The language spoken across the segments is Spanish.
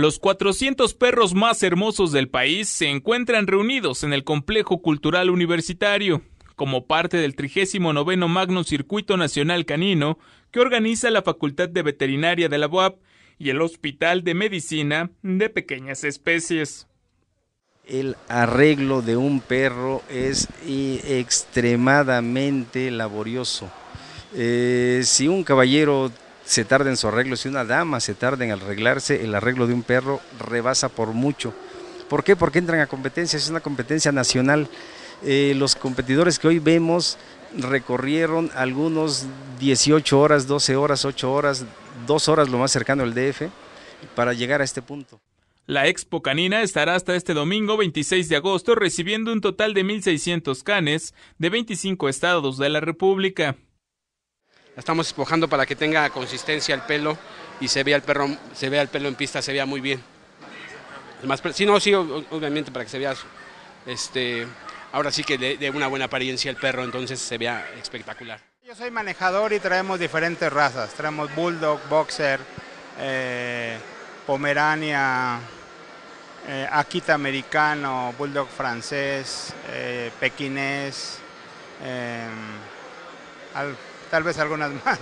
Los 400 perros más hermosos del país se encuentran reunidos en el Complejo Cultural Universitario, como parte del 39 Magno Circuito Nacional Canino que organiza la Facultad de Veterinaria de la UAP y el Hospital de Medicina de Pequeñas Especies. El arreglo de un perro es extremadamente laborioso. Eh, si un caballero se tarda en su arreglo. Si una dama se tarda en arreglarse, el arreglo de un perro rebasa por mucho. ¿Por qué? Porque entran a competencias, es una competencia nacional. Eh, los competidores que hoy vemos recorrieron algunos 18 horas, 12 horas, 8 horas, 2 horas lo más cercano al DF para llegar a este punto. La Expo Canina estará hasta este domingo 26 de agosto recibiendo un total de 1.600 canes de 25 estados de la República. La estamos espojando para que tenga consistencia el pelo y se vea el perro, se vea el pelo en pista, se vea muy bien. si no, sí, obviamente para que se vea este, ahora sí que de, una buena apariencia el perro, entonces se vea espectacular. Yo soy manejador y traemos diferentes razas, traemos bulldog, boxer, eh, pomerania, eh, Akita americano, bulldog francés, eh, pequinés, eh, tal vez algunas más.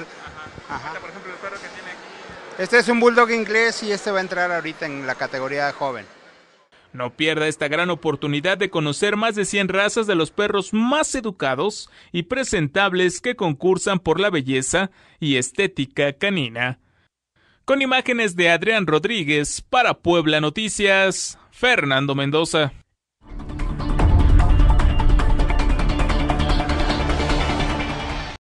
Este es un bulldog inglés y este va a entrar ahorita en la categoría joven. No pierda esta gran oportunidad de conocer más de 100 razas de los perros más educados y presentables que concursan por la belleza y estética canina. Con imágenes de Adrián Rodríguez para Puebla Noticias, Fernando Mendoza.